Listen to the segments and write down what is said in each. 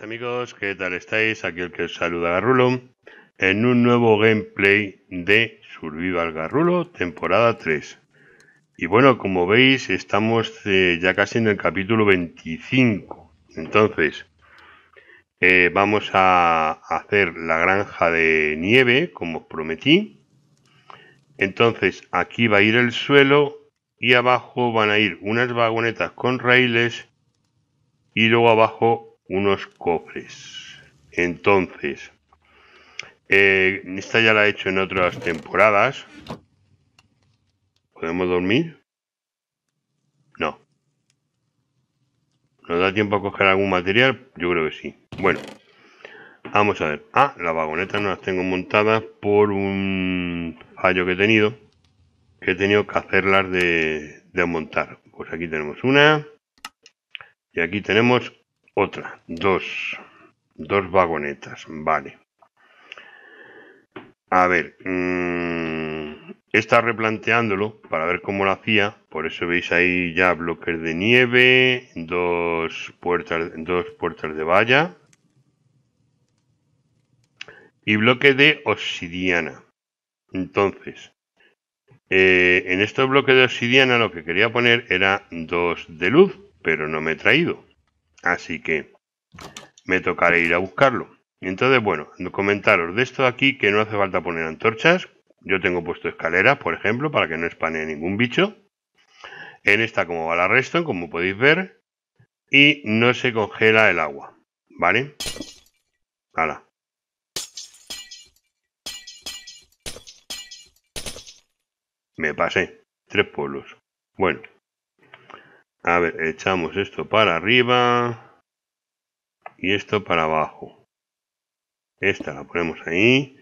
amigos, ¿qué tal estáis? Aquí el que os saluda Garrulo en un nuevo gameplay de Survival Garrulo temporada 3. Y bueno, como veis, estamos eh, ya casi en el capítulo 25. Entonces, eh, vamos a hacer la granja de nieve, como os prometí. Entonces, aquí va a ir el suelo y abajo van a ir unas vagonetas con raíles y luego abajo unos cofres. Entonces, eh, esta ya la he hecho en otras temporadas. ¿Podemos dormir? No. ¿Nos da tiempo a coger algún material? Yo creo que sí. Bueno, vamos a ver. Ah, las vagoneta no las tengo montadas por un fallo que he tenido. Que he tenido que hacerlas de, de montar. Pues aquí tenemos una. Y aquí tenemos otra, dos. Dos vagonetas, vale. A ver, mm, he está replanteándolo para ver cómo lo hacía. Por eso veis ahí ya bloques de nieve, dos puertas, dos puertas de valla y bloque de obsidiana. Entonces, eh, en estos bloques de obsidiana lo que quería poner era dos de luz, pero no me he traído. Así que me tocaré ir a buscarlo. Entonces, bueno, comentaros de esto de aquí que no hace falta poner antorchas. Yo tengo puesto escaleras, por ejemplo, para que no espane ningún bicho. En esta como va la Reston, como podéis ver. Y no se congela el agua, ¿vale? Hala. Me pasé. Tres pueblos. Bueno. A ver, echamos esto para arriba y esto para abajo. Esta la ponemos ahí.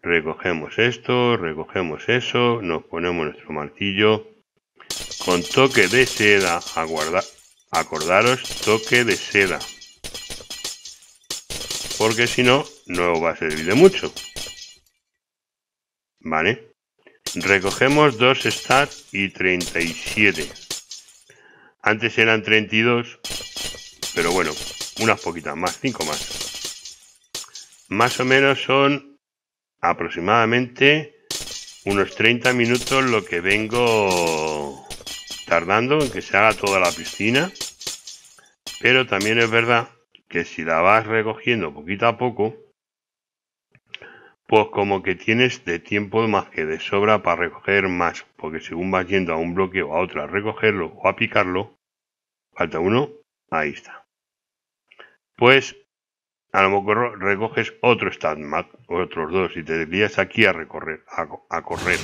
Recogemos esto, recogemos eso, nos ponemos nuestro martillo. Con toque de seda, acordaros, toque de seda. Porque si no, no va a servir de mucho. Vale. Recogemos dos stats y 37. Antes eran 32, pero bueno, unas poquitas más, 5 más. Más o menos son aproximadamente unos 30 minutos lo que vengo tardando en que se haga toda la piscina. Pero también es verdad que si la vas recogiendo poquito a poco, pues como que tienes de tiempo más que de sobra para recoger más, porque según vas yendo a un bloque o a otro a recogerlo o a picarlo, falta uno, ahí está. Pues a lo mejor recoges otro o otros dos, y te dirías aquí a recorrer, a, a correr.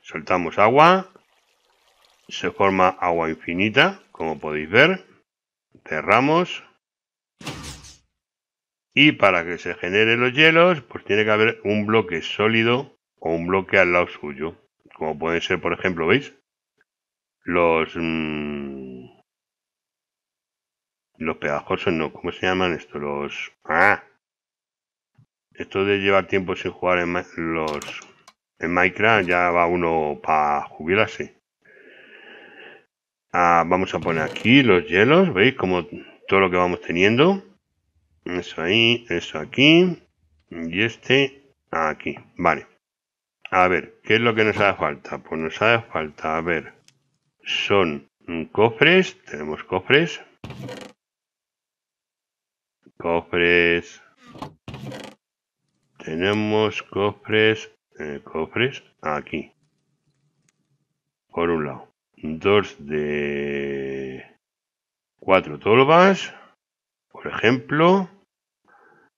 Soltamos agua, se forma agua infinita, como podéis ver. Cerramos. Y para que se generen los hielos, pues tiene que haber un bloque sólido o un bloque al lado suyo. Como pueden ser, por ejemplo, ¿veis? Los... Mm, los pegajosos no, ¿cómo se llaman estos? Los... ¡Ah! Esto de llevar tiempo sin jugar en los... En Minecraft ya va uno para jubilarse. Ah, vamos a poner aquí los hielos, ¿veis? Como todo lo que vamos teniendo. Eso ahí, eso aquí. Y este aquí. Vale. A ver, ¿qué es lo que nos hace falta? Pues nos hace falta, a ver. Son cofres. Tenemos cofres. Cofres. Tenemos cofres. Eh, cofres. Aquí. Por un lado. Dos de... Cuatro tolvas. Por ejemplo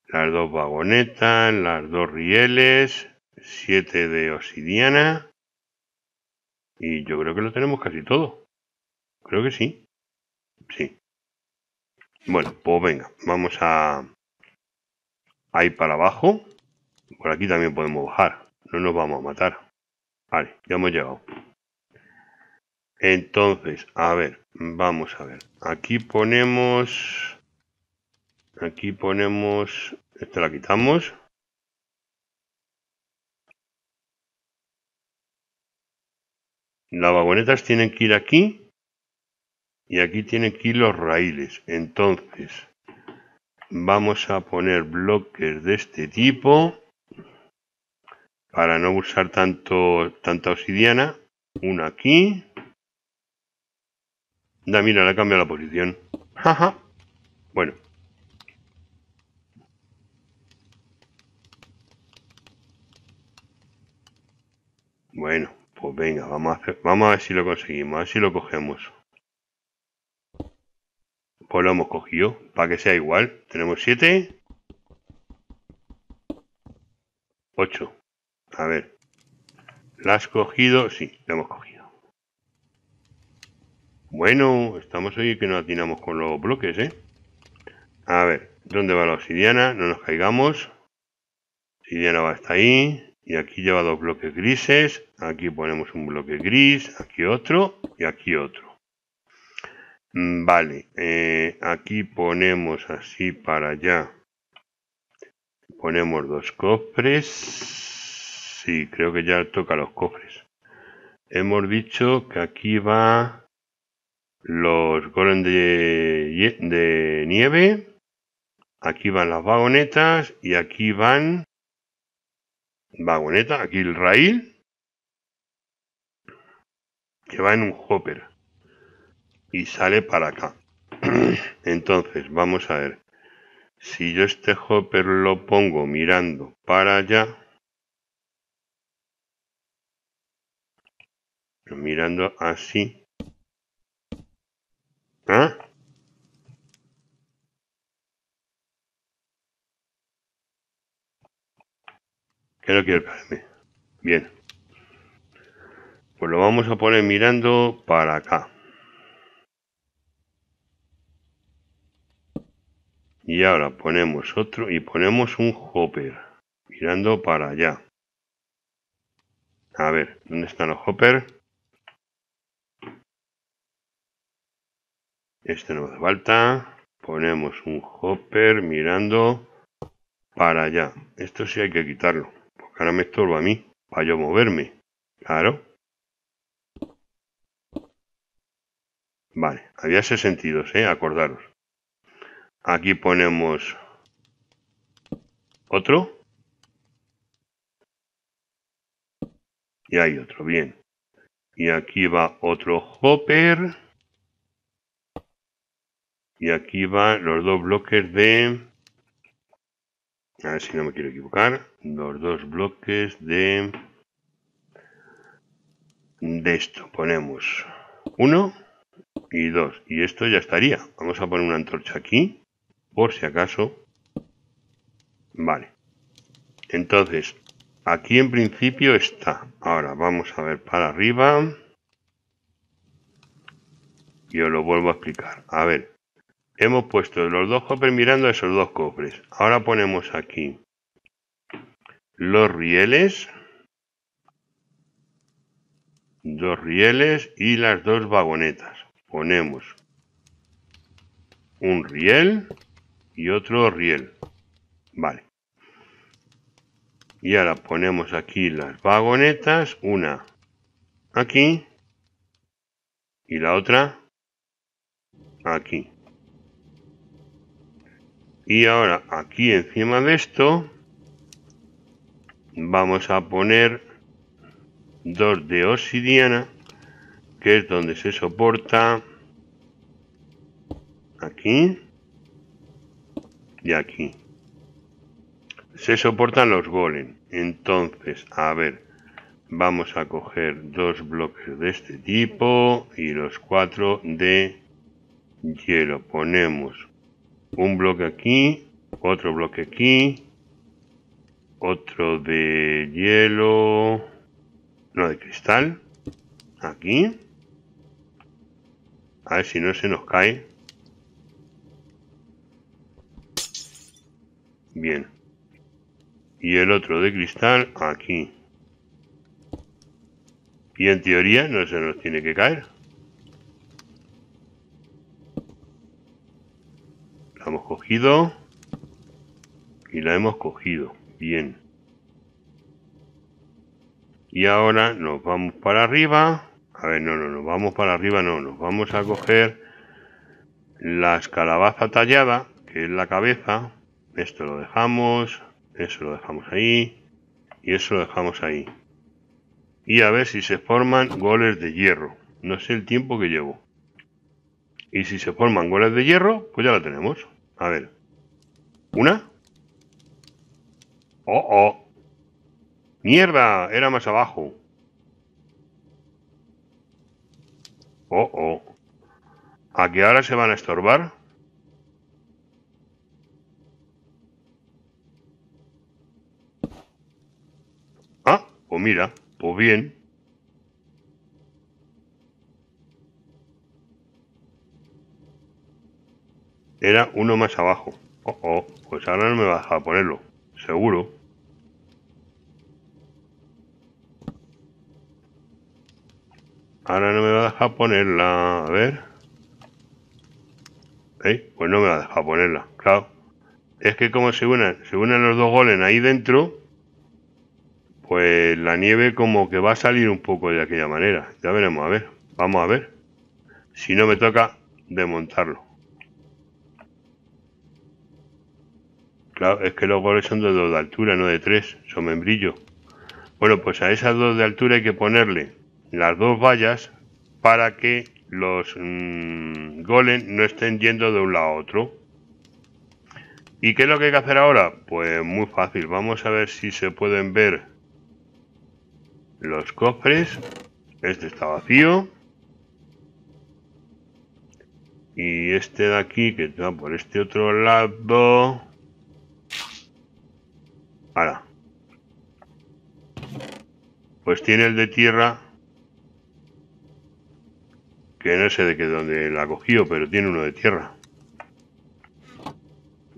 las dos vagonetas, las dos rieles, siete de obsidiana. Y yo creo que lo tenemos casi todo. Creo que sí. Sí. Bueno, pues venga, vamos a... Ahí para abajo. Por aquí también podemos bajar. No nos vamos a matar. Vale, ya hemos llegado. Entonces, a ver, vamos a ver. Aquí ponemos... Aquí ponemos, esta la quitamos. Las vagonetas tienen que ir aquí y aquí tienen que ir los raíles. Entonces, vamos a poner bloques de este tipo para no usar tanto tanta obsidiana. Una aquí. Da, mira, le cambia la posición. Jaja. Bueno. Bueno, pues venga, vamos a, vamos a ver si lo conseguimos, a ver si lo cogemos. Pues lo hemos cogido, para que sea igual. Tenemos 7. 8. A ver. ¿La has cogido? Sí, la hemos cogido. Bueno, estamos ahí que nos atinamos con los bloques, ¿eh? A ver, ¿dónde va la obsidiana? No nos caigamos. Obsidiana va hasta ahí y aquí lleva dos bloques grises, aquí ponemos un bloque gris, aquí otro y aquí otro. Mm, vale, eh, aquí ponemos así para allá, ponemos dos cofres, sí, creo que ya toca los cofres. Hemos dicho que aquí va los golems de nieve, aquí van las vagonetas y aquí van vagoneta, aquí el rail, que va en un hopper y sale para acá. Entonces, vamos a ver. Si yo este hopper lo pongo mirando para allá, mirando así, Que no quiero caerme. Bien. Pues lo vamos a poner mirando para acá. Y ahora ponemos otro y ponemos un hopper mirando para allá. A ver, ¿dónde están los hopper? Este no hace falta. Ponemos un hopper mirando para allá. Esto sí hay que quitarlo ahora me estorba a mí, para yo moverme. Claro. Vale, había 62, ¿eh? Acordaros. Aquí ponemos otro. Y hay otro, bien. Y aquí va otro hopper. Y aquí van los dos bloques de a ver si no me quiero equivocar, los dos bloques de, de esto. Ponemos uno y dos. Y esto ya estaría. Vamos a poner una antorcha aquí, por si acaso. Vale. Entonces, aquí en principio está. Ahora vamos a ver para arriba. Yo lo vuelvo a explicar. A ver, hemos puesto los dos cofres mirando esos dos cofres. Ahora ponemos aquí los rieles, dos rieles y las dos vagonetas. Ponemos un riel y otro riel. Vale. Y ahora ponemos aquí las vagonetas, una aquí y la otra aquí. Y ahora aquí encima de esto vamos a poner dos de obsidiana, que es donde se soporta aquí y aquí. Se soportan los golem. Entonces, a ver, vamos a coger dos bloques de este tipo y los cuatro de hielo. Ponemos un bloque aquí, otro bloque aquí, otro de hielo, no, de cristal, aquí. A ver si no se nos cae. Bien. Y el otro de cristal aquí. Y en teoría no se nos tiene que caer. hemos cogido. Y la hemos cogido. Bien. Y ahora nos vamos para arriba. A ver, no, no, nos vamos para arriba, no. Nos vamos a coger la escalabaza tallada, que es la cabeza. Esto lo dejamos. Eso lo dejamos ahí. Y eso lo dejamos ahí. Y a ver si se forman goles de hierro. No sé el tiempo que llevo. Y si se forman goles de hierro, pues ya la tenemos. A ver. ¿Una? ¡Oh, oh! ¡Mierda! Era más abajo. ¡Oh, oh! ¿A qué ahora se van a estorbar? Ah, pues mira, pues bien. Era uno más abajo. Oh, oh pues ahora no me va a dejar ponerlo. Seguro. Ahora no me va a dejar ponerla. A ver. ¿Eh? Pues no me va a dejar ponerla, claro. Es que como se unen, se unen los dos goles ahí dentro, pues la nieve como que va a salir un poco de aquella manera. Ya veremos, a ver. Vamos a ver. Si no me toca, desmontarlo. Claro, es que los goles son de dos de altura, no de tres, son membrillo. Bueno, pues a esas dos de altura hay que ponerle las dos vallas para que los mm, goles no estén yendo de un lado a otro. ¿Y qué es lo que hay que hacer ahora? Pues muy fácil, vamos a ver si se pueden ver los cofres. Este está vacío. Y este de aquí que está por este otro lado. Pues tiene el de tierra. Que no sé de qué dónde la cogió, pero tiene uno de tierra.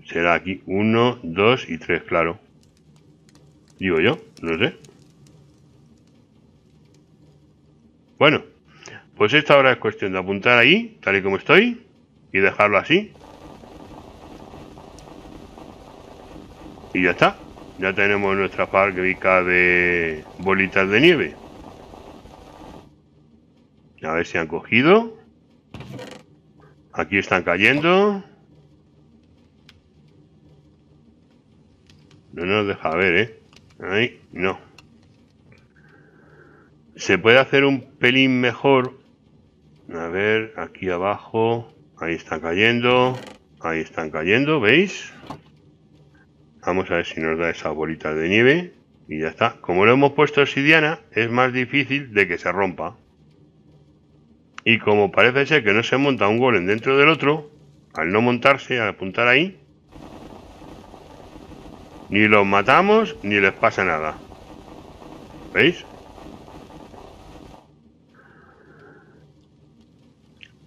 Será aquí. Uno, dos y tres, claro. Digo yo, no sé. Bueno, pues esta ahora es cuestión de apuntar ahí, tal y como estoy, y dejarlo así. Y ya está. Ya tenemos nuestra fábrica de bolitas de nieve. A ver si han cogido. Aquí están cayendo. No nos deja ver, ¿eh? Ahí, no. Se puede hacer un pelín mejor. A ver, aquí abajo. Ahí están cayendo. Ahí están cayendo, ¿veis? Vamos a ver si nos da esa bolita de nieve. Y ya está. Como lo hemos puesto obsidiana, es más difícil de que se rompa. Y como parece ser que no se monta un golem dentro del otro, al no montarse, al apuntar ahí, ni los matamos ni les pasa nada. ¿Veis?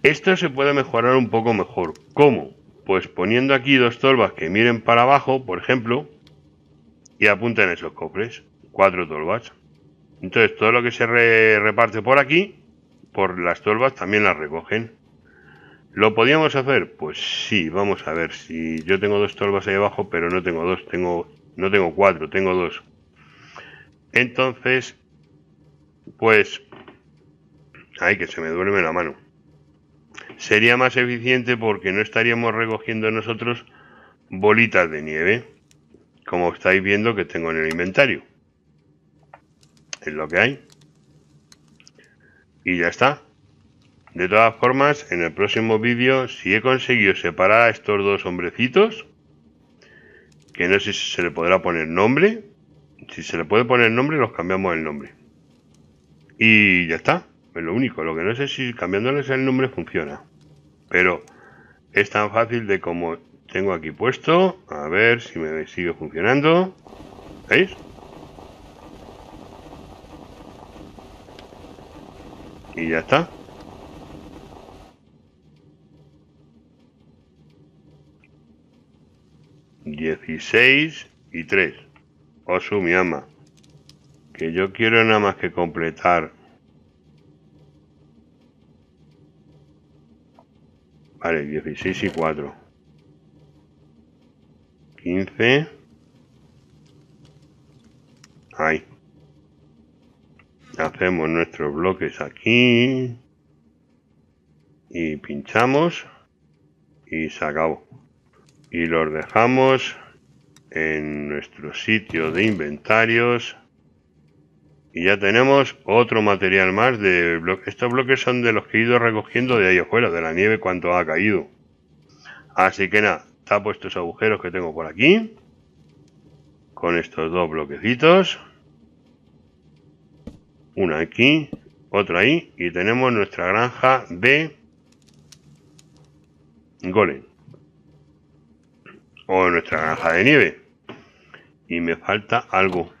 Esto se puede mejorar un poco mejor. ¿Cómo? Pues poniendo aquí dos tolvas que miren para abajo, por ejemplo, y apuntan esos cofres. Cuatro tolvas. Entonces todo lo que se reparte por aquí, por las tolvas también las recogen. ¿Lo podíamos hacer? Pues sí, vamos a ver. Si yo tengo dos tolvas ahí abajo, pero no tengo dos, tengo, no tengo cuatro, tengo dos. Entonces, pues... Ay, que se me duerme la mano sería más eficiente porque no estaríamos recogiendo nosotros bolitas de nieve, como estáis viendo que tengo en el inventario. Es lo que hay. Y ya está. De todas formas, en el próximo vídeo, si he conseguido separar a estos dos hombrecitos, que no sé si se le podrá poner nombre, si se le puede poner nombre, los cambiamos el nombre. Y ya está lo único, lo que no sé si cambiándoles el nombre funciona. Pero es tan fácil de como tengo aquí puesto. A ver si me sigue funcionando. ¿Veis? Y ya está. 16 y tres. Osu Que yo quiero nada más que completar Vale, 16 y 4. 15. Ahí. Hacemos nuestros bloques aquí. Y pinchamos. Y se acabó. Y los dejamos en nuestro sitio de inventarios y ya tenemos otro material más de Estos bloques son de los que he ido recogiendo de ahí afuera, de la nieve cuanto ha caído. Así que nada, tapo estos agujeros que tengo por aquí. Con estos dos bloquecitos. Uno aquí, otro ahí. Y tenemos nuestra granja de golem. O nuestra granja de nieve. Y me falta algo.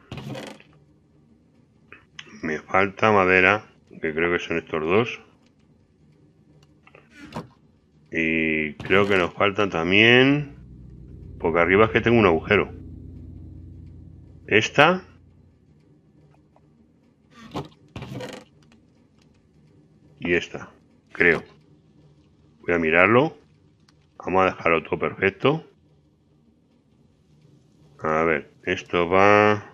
Me falta madera, que creo que son estos dos. Y creo que nos falta también... Porque arriba es que tengo un agujero. Esta. Y esta, creo. Voy a mirarlo. Vamos a dejarlo todo perfecto. A ver, esto va...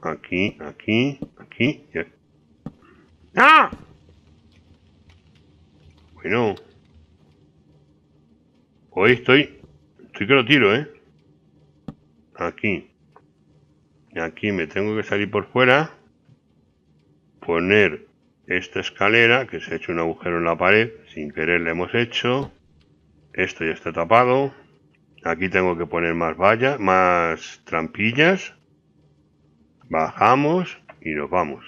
Aquí, aquí, aquí ¡Ah! Bueno. Hoy estoy... Estoy que lo tiro, ¿eh? Aquí. Aquí me tengo que salir por fuera. Poner esta escalera, que se ha hecho un agujero en la pared. Sin querer le hemos hecho. Esto ya está tapado. Aquí tengo que poner más vallas, más trampillas. Bajamos y nos vamos.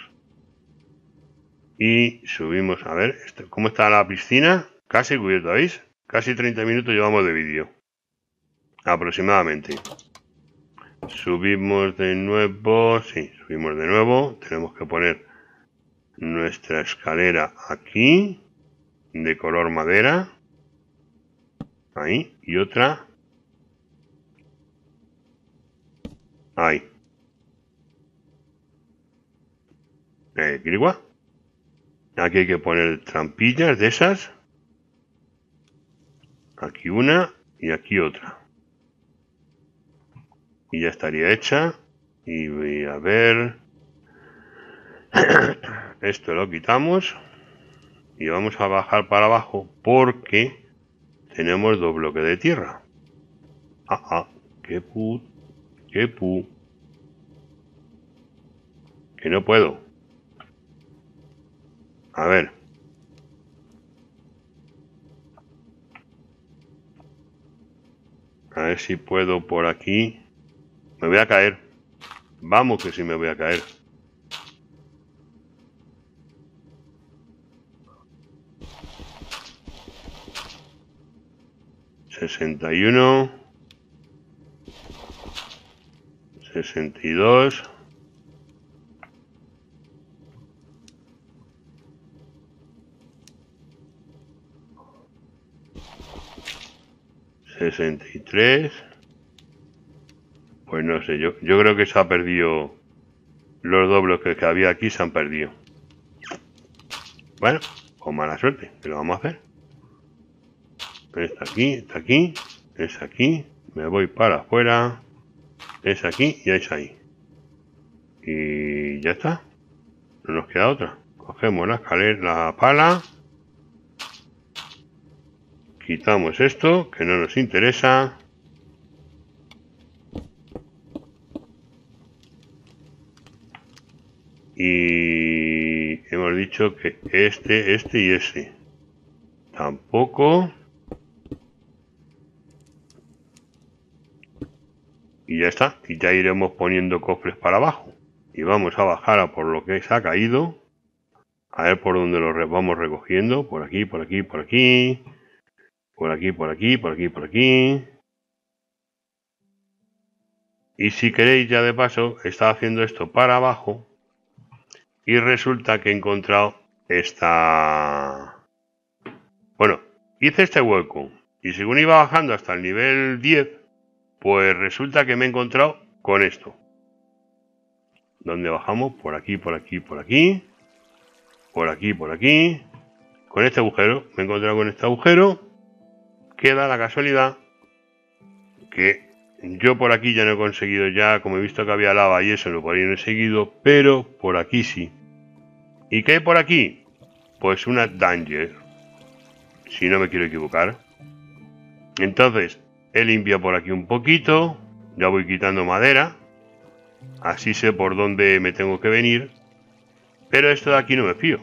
Y subimos, a ver, este, ¿cómo está la piscina? Casi cubierta, ¿veis? Casi 30 minutos llevamos de vídeo. Aproximadamente. Subimos de nuevo, sí, subimos de nuevo. Tenemos que poner nuestra escalera aquí, de color madera. Ahí, y otra. Ahí. grigua. Aquí hay que poner trampillas de esas. Aquí una y aquí otra. Y ya estaría hecha. Y voy a ver... Esto lo quitamos. Y vamos a bajar para abajo porque tenemos dos bloques de tierra. Ah, ah, qué put, qué pu. Que no puedo. A ver. A ver si puedo por aquí. Me voy a caer. Vamos que sí me voy a caer. Sesenta y uno. Sesenta y dos. 63. Pues no sé, yo, yo creo que se ha perdido. Los doblos que había aquí se han perdido. Bueno, con mala suerte, Pero lo vamos a hacer. Está aquí, está aquí, es aquí. Me voy para afuera. Es aquí y es ahí. Y ya está. No nos queda otra. Cogemos la escalera, la pala. Quitamos esto, que no nos interesa. Y hemos dicho que este, este y ese. Tampoco. Y ya está. Y ya iremos poniendo cofres para abajo. Y vamos a bajar a por lo que se ha caído. A ver por dónde lo vamos recogiendo. Por aquí, por aquí, por aquí. Por aquí, por aquí, por aquí, por aquí. Y si queréis, ya de paso, estaba haciendo esto para abajo. Y resulta que he encontrado esta... Bueno, hice este hueco. Y según iba bajando hasta el nivel 10, pues resulta que me he encontrado con esto. Donde bajamos? Por aquí, por aquí, por aquí. Por aquí, por aquí. Con este agujero. Me he encontrado con este agujero queda la casualidad que yo por aquí ya no he conseguido ya, como he visto que había lava y eso, no por ahí no he seguido, pero por aquí sí. ¿Y qué hay por aquí? Pues una danger, si no me quiero equivocar. Entonces, he limpiado por aquí un poquito, ya voy quitando madera, así sé por dónde me tengo que venir, pero esto de aquí no me fío.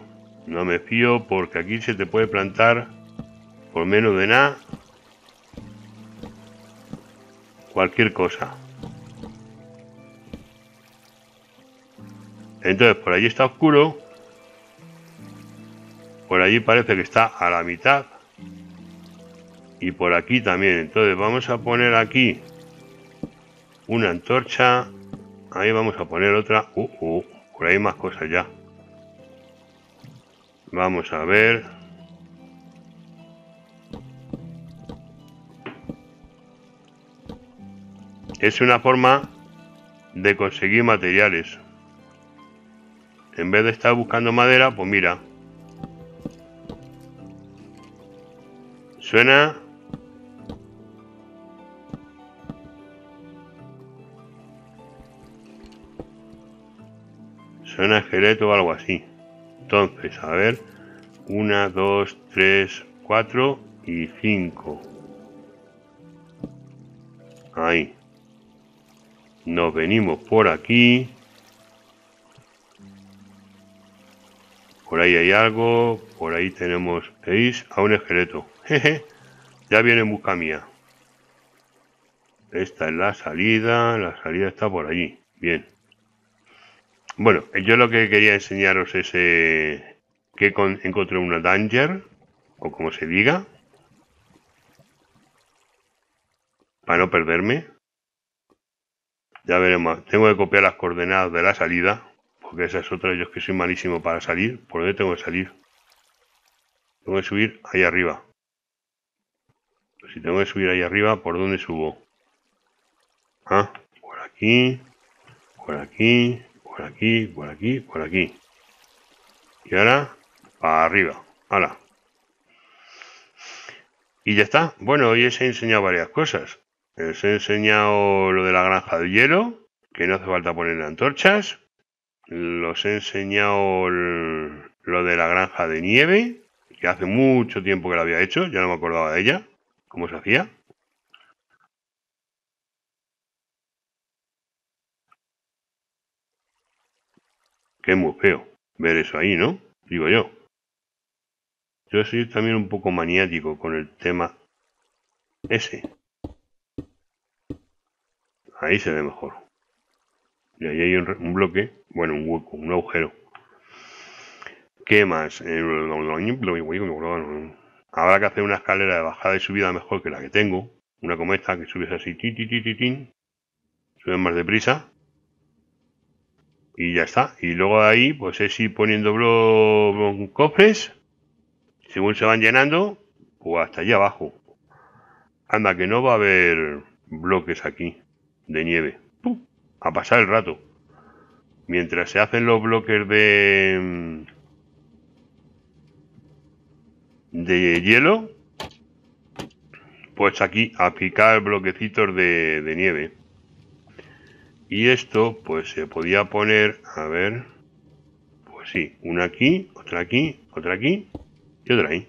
No me fío porque aquí se te puede plantar por menos de nada cualquier cosa. Entonces, por allí está oscuro. Por allí parece que está a la mitad. Y por aquí también. Entonces, vamos a poner aquí una antorcha. Ahí vamos a poner otra. Uh, uh, por ahí más cosas ya. Vamos a ver. Es una forma de conseguir materiales. En vez de estar buscando madera, pues mira. Suena... Suena esqueleto o algo así. Entonces, a ver. Una, dos, tres, cuatro y cinco. Ahí. Nos venimos por aquí. Por ahí hay algo. Por ahí tenemos... ¿Veis? A un esqueleto. Jeje. ya viene en busca mía. Esta es la salida. La salida está por allí. Bien. Bueno, yo lo que quería enseñaros es eh, que encontré una danger, o como se diga, para no perderme. Ya veremos. Tengo que copiar las coordenadas de la salida. Porque esa es otra. de es que soy malísimo para salir. ¿Por dónde tengo que salir? Tengo que subir ahí arriba. si tengo que subir ahí arriba, ¿por dónde subo? Ah, por aquí. Por aquí. Por aquí. Por aquí. Por aquí. Y ahora, para arriba. ¡Hala! Y ya está. Bueno, hoy os he enseñado varias cosas. Les he enseñado lo de la granja de hielo, que no hace falta ponerle antorchas. Los he enseñado lo de la granja de nieve, que hace mucho tiempo que la había hecho, ya no me acordaba de ella, cómo se hacía. Qué muy feo ver eso ahí, ¿no? Digo yo. Yo soy también un poco maniático con el tema ese. Ahí se ve mejor. Y ahí hay un, bloque, bueno, un hueco, un agujero. ¿Qué más? Habrá que hacer una escalera de bajada y subida mejor que la que tengo. Una como esta que subes así, ti, más deprisa. Y ya está. Y luego ahí, pues es ir poniendo bloques cofres. Según se van llenando, O pues hasta allá abajo. Anda, que no va a haber bloques aquí de nieve. A pasar el rato. Mientras se hacen los bloques de... Mm, de hielo, pues aquí a picar bloquecitos de, de nieve. Y esto, pues se podía poner, a ver, pues sí, una aquí, otra aquí, otra aquí y otra ahí.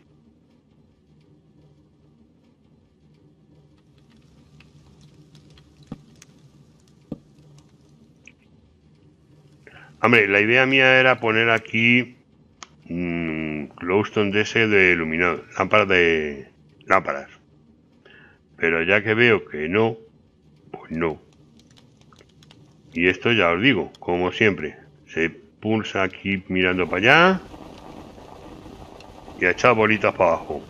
Hombre, la idea mía era poner aquí un mm, glowstone de ese de iluminado, lámparas de lámparas. Pero ya que veo que no, pues no. Y esto ya os digo, como siempre, se pulsa aquí mirando para allá y ha echar bolitas para abajo.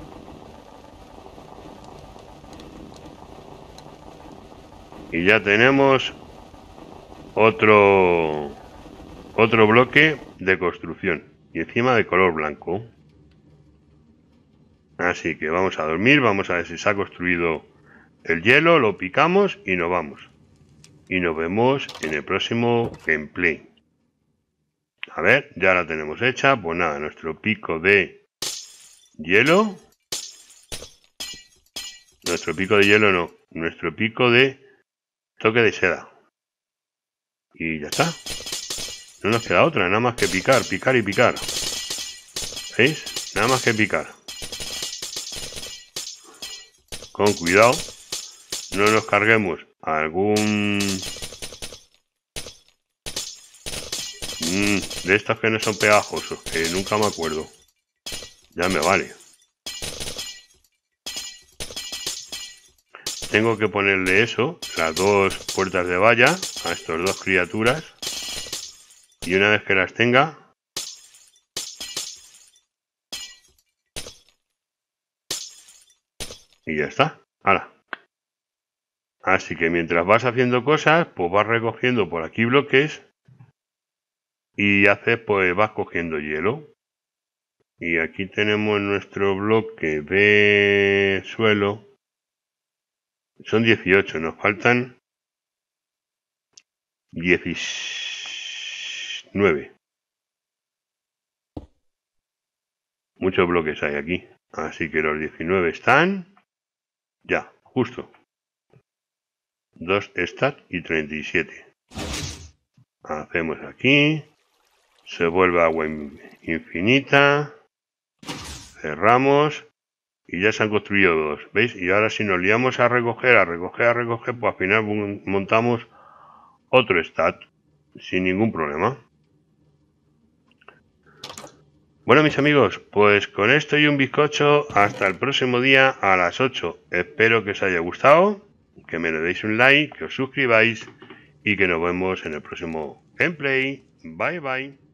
Y ya tenemos otro otro bloque de construcción. Y encima de color blanco. Así que vamos a dormir, vamos a ver si se ha construido el hielo, lo picamos y nos vamos. Y nos vemos en el próximo gameplay. A ver, ya la tenemos hecha. Pues nada, nuestro pico de hielo. Nuestro pico de hielo no. Nuestro pico de toque de seda. Y ya está. No nos queda otra, nada más que picar, picar y picar. ¿Veis? Nada más que picar. Con cuidado. No nos carguemos algún... Mm, de estos que no son pegajosos, que nunca me acuerdo. Ya me vale. Tengo que ponerle eso, las dos puertas de valla, a estos dos criaturas. Y una vez que las tenga, y ya está. Ahora. Así que mientras vas haciendo cosas, pues vas recogiendo por aquí bloques y hace pues vas cogiendo hielo. Y aquí tenemos nuestro bloque de suelo. Son 18, nos faltan 16. Muchos bloques hay aquí. Así que los 19 están... Ya, justo. 2 stat y 37. Hacemos aquí. Se vuelve agua infinita. Cerramos. Y ya se han construido dos. ¿Veis? Y ahora si nos liamos a recoger, a recoger, a recoger, pues al final montamos otro stat. Sin ningún problema. Bueno, mis amigos, pues con esto y un bizcocho, hasta el próximo día a las 8. Espero que os haya gustado, que me lo deis un like, que os suscribáis y que nos vemos en el próximo gameplay. Bye bye.